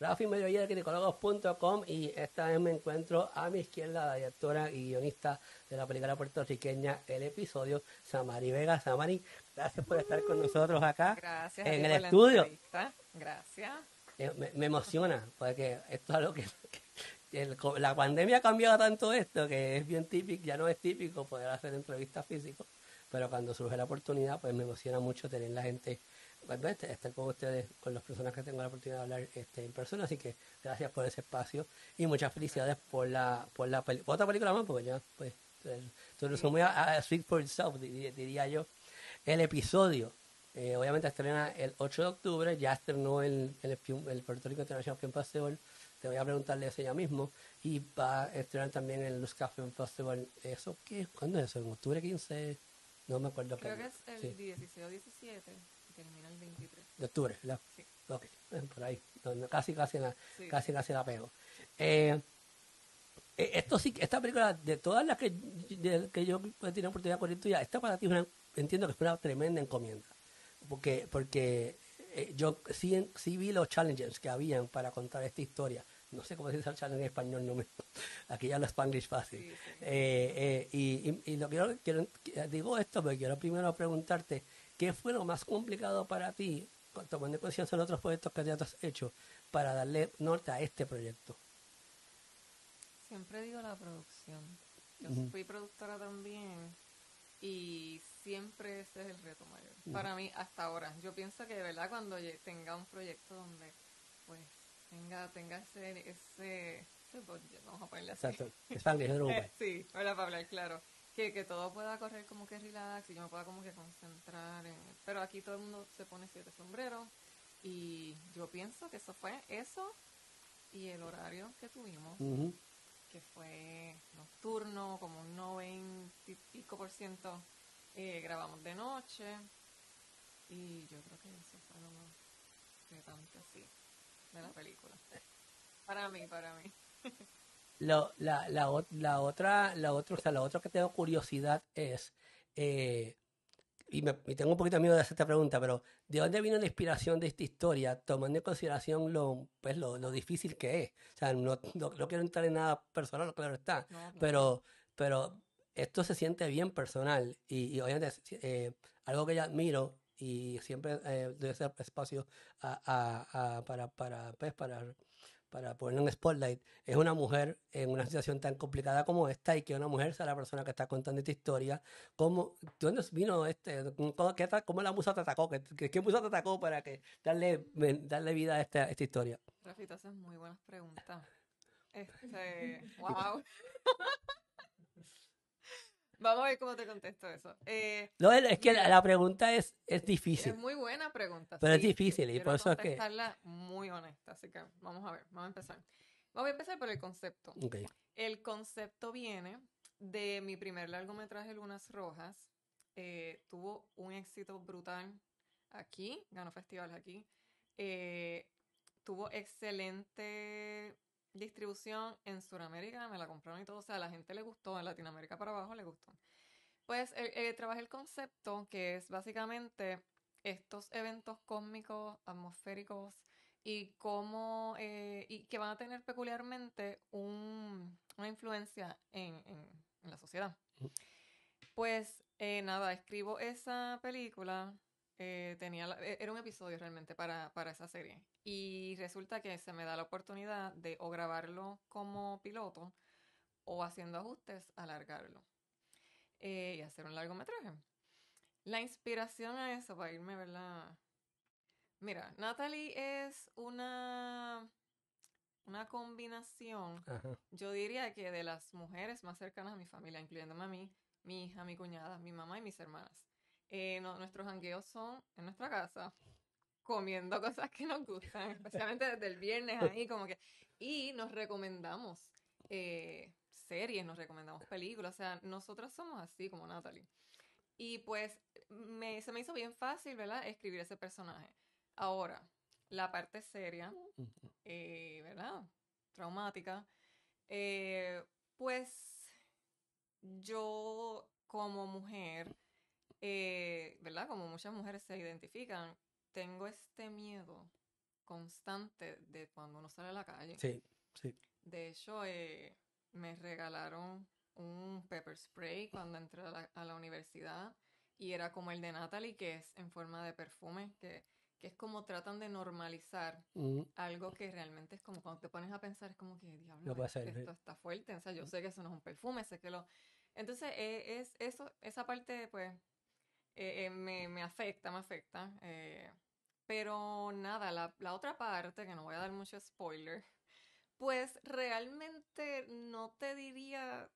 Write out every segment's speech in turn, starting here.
Rafi Medellín, y esta vez me encuentro a mi izquierda la directora y guionista de la película puertorriqueña El Episodio, Samari Vega. Samari, gracias por estar con nosotros acá en el estudio. gracias. Eh, me, emociona porque esto es algo que, la pandemia ha cambiado tanto esto que es bien típico, ya no es típico poder hacer entrevistas físicas, pero cuando surge la oportunidad pues me emociona mucho tener la gente ¿verdad? Este, estar con ustedes, con las personas que tengo la oportunidad de hablar este, en persona, así que gracias por ese espacio y muchas felicidades por la, por la otra película más, porque ya, pues, eh, tú muy a, a Sweet for Itself, diría, yo. El episodio, eh, obviamente estrena el 8 de octubre, ya estrenó el, el, Puerto Rico Film Festival, te voy a preguntarle eso ya mismo, y va a estrenar también el Luz Film Festival, ¿eso qué? ¿Cuándo es eso? ¿En octubre 15? No me acuerdo. Creo que, es el 16 o 17. 23. De octubre, eh, por ahí. Casi, casi la, casi, casi la pego. Eh, eh, esto sí, esta película, de todas las que, yo he tenido oportunidad de correr tuya, esta para ti entiendo que es una tremenda encomienda. Porque, porque yo sí, vi los challenges que habían para contar esta historia. No sé cómo se dice el challenge en español, no me, aquí ya lo spanglish fácil. y, y, lo que quiero, digo esto, porque quiero primero preguntarte, ¿Qué fue lo más complicado para ti, tomando en los otros proyectos que ya te has hecho, para darle norte a este proyecto? Siempre digo la producción. Yo fui productora también y siempre ese es el reto mayor. Para mí, hasta ahora, yo pienso que de verdad cuando tenga un proyecto donde pues tenga, ese, ese, vamos a ponerle así. Exacto, es Sí, para hablar claro que, todo pueda correr como que relax y yo me pueda como que concentrar en... Pero aquí todo el mundo se pone siete sombreros y yo pienso que eso fue eso y el horario que tuvimos, que fue nocturno, como un 90 y pico por ciento eh, grabamos de noche y yo creo que eso fue lo más tanto así de la película. Para mí, para mí. La, la, la, otra, la otra, la otra que tengo curiosidad es, eh, y, me, tengo un poquito miedo de hacer esta pregunta, pero ¿de dónde vino la inspiración de esta historia, tomando en consideración lo, pues, lo, difícil que es? O sea, no, quiero entrar en nada personal, claro está, pero, pero esto se siente bien personal y, y obviamente eh, algo que yo admiro y siempre eh, doy ese espacio para, para, pues, para para poner un spotlight, es una mujer en una situación tan complicada como esta y que una mujer sea la persona que está contando esta historia. ¿Cómo, ¿De dónde vino este? ¿Cómo, la musa te atacó? ¿Qué, musa te atacó para que darle, darle vida a esta, esta historia? Rafi, haces muy buenas preguntas. wow. Este, Vamos a ver cómo te contesto eso. Eh, no, es que la, pregunta es, es difícil. Es muy buena pregunta. Pero es difícil y por eso es que... muy honesta, así que vamos a ver, vamos a empezar. Vamos a empezar por el concepto. El concepto viene de mi primer largometraje, Lunas Rojas. Eh, tuvo un éxito brutal aquí, ganó festivales aquí. Eh, tuvo excelente distribución en Sudamérica, me la compraron y todo, o sea, a la gente le gustó, en Latinoamérica para abajo le gustó. Pues eh, eh, trabajé el concepto que es básicamente estos eventos cósmicos, atmosféricos y cómo, eh, y que van a tener peculiarmente una influencia en, en la sociedad. Mm. Pues nada, escribo esa película eh, tenía e, era un episodio realmente para, esa serie. Y resulta que se me da la oportunidad de o grabarlo como piloto o haciendo ajustes, alargarlo eh, y hacer un largometraje. La inspiración a eso, para irme, ¿verdad? Mira, Natalie es una, una combinación, yo diría que de las mujeres más cercanas a mi familia, incluyéndome a mí, mi hija, mi cuñada, mi mamá y mis hermanas. Eh, nuestros hangueos son en nuestra casa, comiendo cosas que nos gustan, especialmente desde el viernes ahí, como que. Y nos recomendamos eh, series, nos recomendamos películas, o sea, nosotras somos así como Natalie. Y pues se me hizo bien fácil, ¿verdad?, escribir ese personaje. Ahora, la parte seria, eh, ¿verdad? Traumática. pues yo como mujer eh, ¿verdad? Como muchas mujeres se identifican, tengo este miedo constante de cuando uno sale a la calle. Sí, sí. De hecho, eh, me regalaron un pepper spray cuando entré a la, universidad y era como el de Natalie, que es en forma de perfume, que, que es como tratan de normalizar mm. algo que realmente es como cuando te pones a pensar, es como que, diablo, esto está fuerte, o sea, yo mm. sé que eso no es un perfume, sé que lo... Entonces, eh, es eso, esa parte, pues, eh, eh, me, afecta, me afecta. Eh, pero nada, la, otra parte, que no voy a dar mucho spoiler, pues realmente no te diría...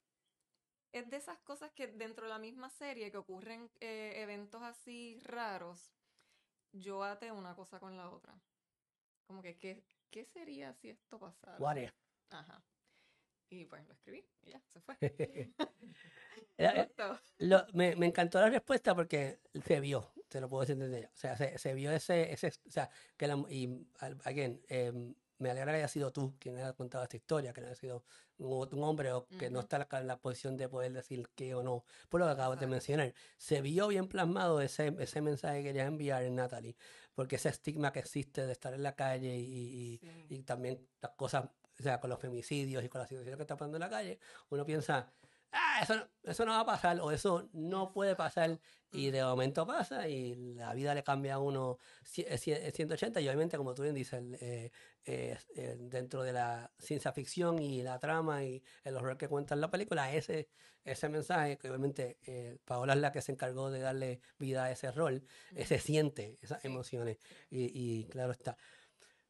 Es de esas cosas que dentro de la misma serie que ocurren eventos así raros, yo ate una cosa con la otra. Como que, ¿qué, qué sería si esto pasara? ¿Cuál Ajá. Y pues lo escribí ya, se fue. me, encantó la respuesta porque se vio, te lo puedo decir O sea, se, vio ese, ese, o sea, que la, y, again, em, me alegra que haya sido tú quien haya contado esta historia, que no haya sido un, hombre o que no está en la posición de poder decir qué o no, por lo que acabas de mencionar. Se vio bien plasmado ese, mensaje que quería enviar en Natalie, porque ese estigma que existe de estar en la calle y, y también las cosas o sea, con los femicidios y con la situación que está pasando en la calle, uno piensa, ah, eso no, eso no va a pasar o eso no puede pasar y de momento pasa y la vida le cambia a uno 180 eh, eh, y obviamente como tú bien dices, eh, dentro de la ciencia ficción y la trama y el horror que cuenta en la película, ese, ese mensaje que obviamente Paola es la que se encargó de darle vida a ese rol, se siente esas emociones y, y claro está.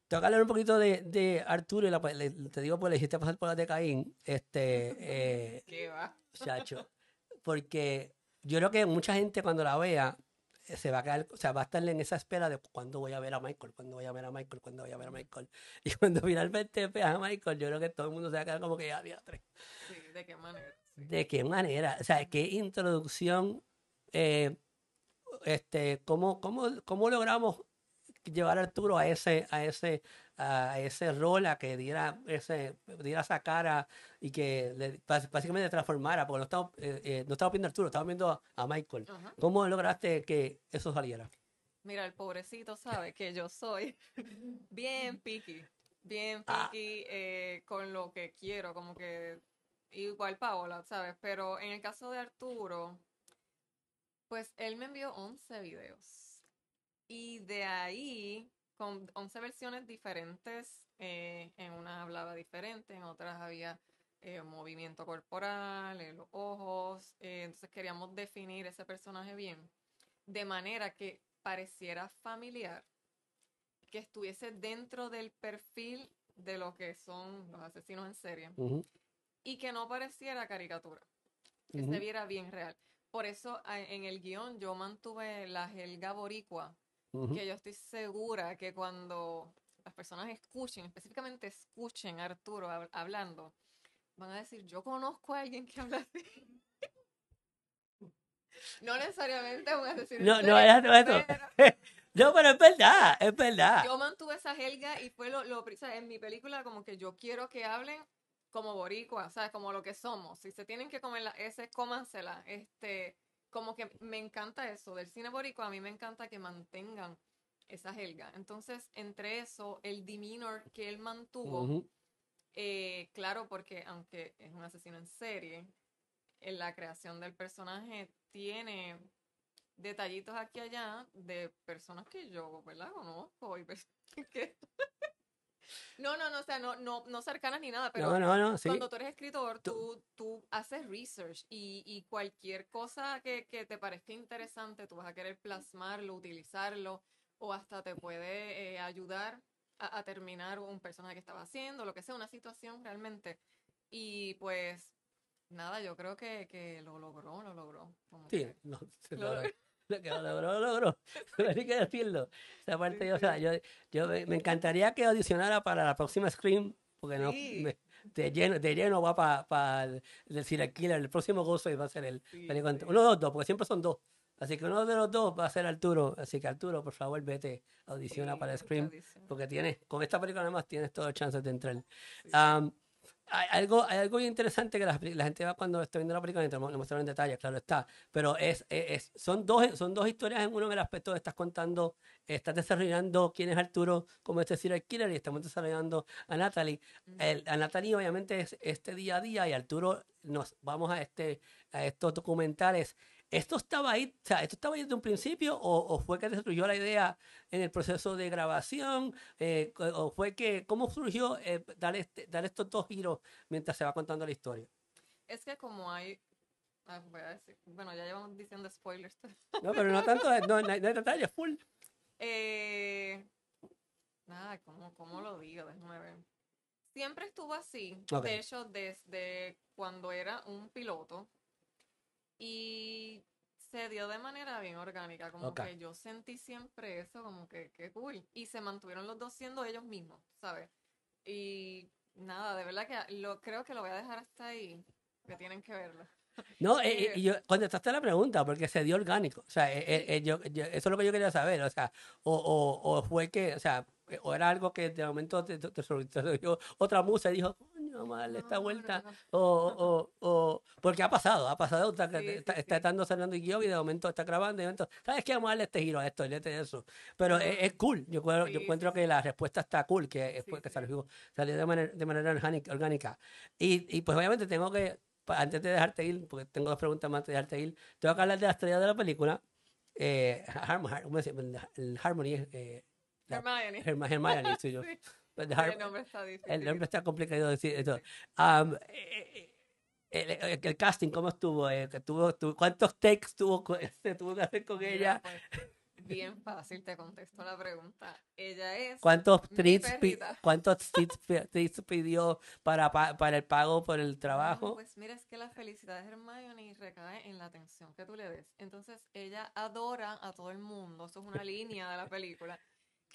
Tengo hablar un poquito de, Arturo y te digo, pues le hiciste pasar por la de Caín. Este, eh, va? Chacho. Porque yo creo que mucha gente cuando la vea eh, se va a quedar, o sea, va a estar en esa espera de cuándo voy a ver a Michael, cuándo voy a ver a Michael, cuándo voy a ver a Michael. Y cuando finalmente veas a Michael, yo creo que todo el mundo se va a quedar como que ya ah, había tres. ¿de qué manera? ¿De qué manera? O sea, qué introducción, eh, este, cómo, cómo, cómo logramos llevar a Arturo a ese, a ese, a ese rol, a que diera, ese, diera esa cara y que básicamente transformara, porque eh, eh, no estaba, viendo a Arturo, estaba viendo a, Michael. ¿Cómo lograste que eso saliera? Mira, el pobrecito sabe que yo soy bien picky, bien ah. picky eh, con lo que quiero, como que igual Paola, ¿sabes? Pero en el caso de Arturo, pues él me envió 11 videos. Y de ahí, con 11 versiones diferentes, eh, en unas hablaba diferente, en otras había eh, movimiento corporal, los ojos. Eh, entonces queríamos definir ese personaje bien, de manera que pareciera familiar, que estuviese dentro del perfil de lo que son los asesinos en serie, y que no pareciera caricatura, que se viera bien real. Por eso en el guión yo mantuve la gelga boricua, que yo estoy segura que cuando las personas escuchen, específicamente escuchen a Arturo hablando, van a decir, yo conozco a alguien que habla así. no necesariamente van a decir... No, no, pero... es verdad, es verdad. Yo mantuve esa helga y fue lo, lo o sea, en mi película como que yo quiero que hablen como boricua, ¿sabes? Como lo que somos. Si se tienen que comer la S, cómansela. Este, como que me encanta eso del cine boricua, a mí me encanta que mantengan esa jerga. Entonces, entre eso, el demeanor que él mantuvo, eh, claro, porque aunque es un asesino en serie, en eh, la creación del personaje tiene detallitos aquí y allá de personas que yo, ¿verdad? Conozco y que, no, no, no, o sea, no, no, no cercanas ni nada, pero no, no, cuando tú eres escritor, tú, tú haces research y, y cualquier cosa que, que, te parezca interesante, tú vas a querer plasmarlo, utilizarlo, o hasta te puede eh, ayudar a, terminar un personaje que estaba haciendo, lo que sea, una situación realmente. Y pues, nada, yo creo que, que lo logró, lo logró. sí, no, lo, logró lo que logró, logró. que yo, yo, me, encantaría que audicionara para la próxima Scream, porque no, de, lleno, de lleno va para decir el, el El próximo gozo va a ser el Uno de los dos, porque siempre son dos. Así que uno de los dos va a ser Arturo. Así que Arturo, por favor, vete, audiciona para Scream. Porque tienes, con esta película nada más tienes todas las chances de entrar hay algo, hay algo interesante que la, gente va cuando está viendo la película y lo muestran en detalle, claro está. Pero es, son, dos, son dos historias en uno en el aspecto de estás contando, estás desarrollando quién es Arturo como este el killer y estamos desarrollando a Natalie. El, a Natalie obviamente es este día a día y Arturo nos vamos a, este, a estos documentales ¿Esto estaba ahí, o sea, ¿esto estaba desde un principio o, fue que destruyó la idea en el proceso de grabación? Eh, ¿O fue que, cómo surgió eh, este, dar, estos dos giros mientras se va contando la historia? Es que como hay... Ah, bueno, ya llevamos diciendo spoilers. No, pero no tanto, no, no, hay detalles, full. Eh, nada, ¿cómo, ¿cómo lo digo? Déjame ver. Siempre estuvo así. De hecho, desde cuando era un piloto, y se dio de manera bien orgánica, como que yo sentí siempre eso, como que qué cool. Y se mantuvieron los dos siendo ellos mismos, ¿sabes? Y nada, de verdad que lo creo que lo voy a dejar hasta ahí, que tienen que verlo. No, y contestaste la pregunta porque se dio orgánico. O sea, eso es lo que yo quería saber. O sea, o, o, fue que, o sea, o era algo que de momento te, otra musa y dijo, no a esta vuelta. O, o, o, porque ha pasado, ha pasado, está, estando cerrando y yo y de momento está grabando, de momento, ¿sabes qué? Vamos a darle este giro a esto, y este, eso. Pero e, es, cool, yo, yo encuentro que la respuesta está cool, que que salió, de manera, orgánica. Y, y pues obviamente tengo que, antes de dejarte ir, porque tengo dos preguntas más antes de dejarte ir, tengo que hablar de la estrella de la película, eh, Harmony, Harmony eh, Hermione. Hermione, Pues el nombre está complicado de decir. eso. Eh, eh, eh, el, casting, ¿cómo estuvo? ¿Tuvo, cuántos takes tuvo, se tuvo que hacer con ella? Pues, bien fácil, te contesto la pregunta. Ella es. ¿Cuántos treats, pidió para, para el pago por el trabajo? pues mira, es que la felicidad de Hermione recae en la atención que tú le des. Entonces, ella adora a todo el mundo. Eso es una línea de la película.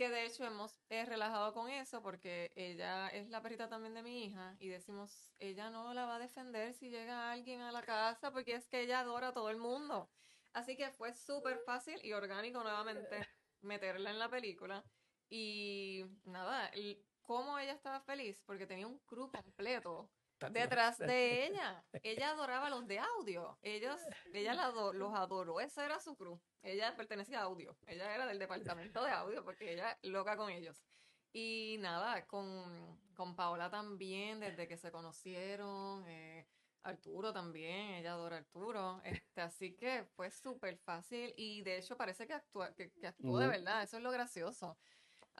Que de hecho hemos eh, relajado con eso porque ella es la perrita también de mi hija y decimos, ella no la va a defender si llega alguien a la casa porque es que ella adora a todo el mundo. Así que fue súper fácil y orgánico nuevamente meterla en la película. Y nada, cómo ella estaba feliz porque tenía un crew completo detrás de ella. Ella adoraba los de audio. Ellos, ella los adoró. Esa era su cruz. Ella pertenecía a audio. Ella era del departamento de audio porque ella loca con ellos. Y nada, con, con Paola también, desde que se conocieron. Eh, Arturo también, ella adora a Arturo. Este, así que fue súper fácil y de hecho parece que actuó que, de verdad, eso es lo gracioso.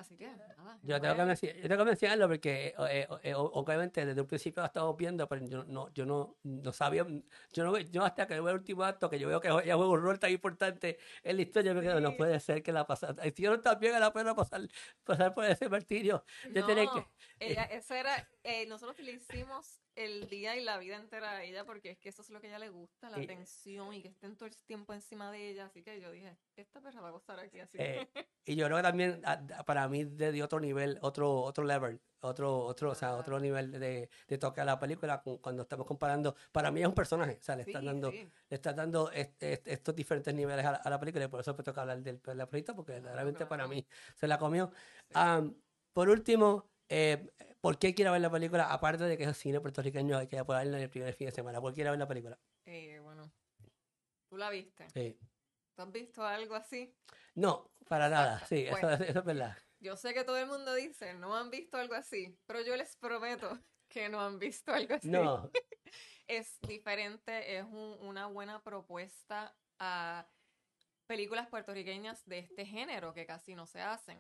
Así que, nada. Yo tengo que, pues yo tengo mencionarlo porque, eh, eh, eh, obviamente, desde un principio lo estado viendo, pero yo no, yo no, no sabía. Yo no yo hasta que veo el último acto, que yo veo que ella juega un rol tan importante en la historia, me quedo, no puede ser que la pasara. Hicieron también a la pena pasar, pasar por ese martirio. Yo no, que. eso era. nosotros le hicimos el día y la vida entera a ella porque es que eso es lo que ella le gusta, la atención y que estén todo el tiempo encima de ella. Así que yo dije, esta perra va a gozar aquí así. Eh, y yo creo que también para mí de otro nivel, otro, otro level, otro, otro, o sea, otro nivel de, de toque a la película cuando estamos comparando. Para mí es un personaje, o sea, le sí, dando, le está dando estos diferentes niveles a la, película y por eso me toca hablar del la perrita porque realmente para mí se la comió. por último, eh, ¿Por qué quiero ver la película? Aparte de que es cine puertorriqueño, hay que apoyarla en el primer fin de semana. ¿Por qué quiero ver la película? Eh, bueno. ¿Tú la viste? Sí. ¿Tú has visto algo así? No, para nada. Sí, eso, es verdad. Yo sé que todo el mundo dice, no han visto algo así, pero yo les prometo que no han visto algo así. No. es diferente, es una buena propuesta a películas puertorriqueñas de este género que casi no se hacen.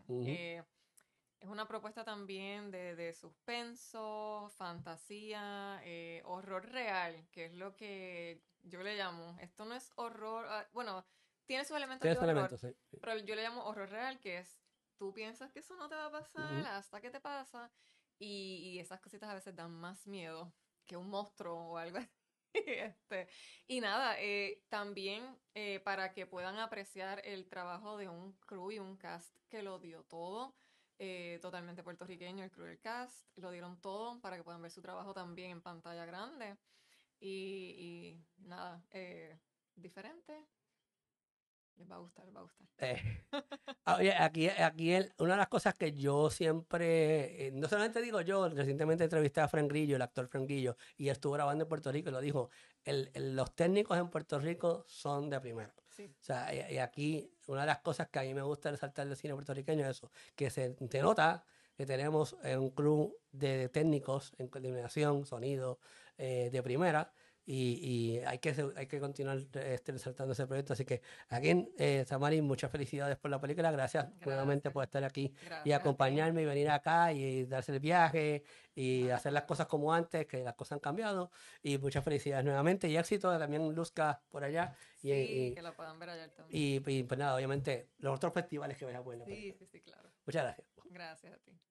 Es una propuesta también de, suspenso, fantasía, eh, horror real, que es lo que yo le llamo. Esto no es horror, ah, bueno, tiene sus elementos de horror, pero yo le llamo horror real, que es tú piensas que eso no te va a pasar hasta que te pasa y, esas cositas a veces dan más miedo que un monstruo o algo así. Este, y nada, eh, también eh, para que puedan apreciar el trabajo de un crew y un cast que lo dio todo eh, totalmente puertorriqueño, el Cruel Cast. Lo dieron todo para que puedan ver su trabajo también en pantalla grande. Y, nada, eh, diferente, va a gustar, va a gustar. Eh, ah, oye, aquí, aquí una de las cosas que yo siempre, eh, no solamente digo yo, recientemente entrevisté a Frank Grillo, el actor Frank Grillo, y estuvo grabando en Puerto Rico y lo dijo, los técnicos en Puerto Rico son de primera. O sea, y, aquí una de las cosas que a mí me gusta resaltar del cine puertorriqueño es eso, que se nota que tenemos eh, un club de técnicos en coordinación, sonido, de primera, y, hay, que, hay que continuar eh, este, resaltando ese proyecto. Así que, aquí, eh, Samari, muchas felicidades por la película. Gracias, nuevamente por estar aquí y acompañarme y venir acá y darse el viaje y hacer las cosas como antes, que las cosas han cambiado. Y muchas felicidades nuevamente y éxito también Luzca por allá. y, y, que la puedan ver allá también. Y, y, pues nada, obviamente, los otros festivales que vengan bueno. sí, sí, claro. Muchas gracias. Gracias a ti.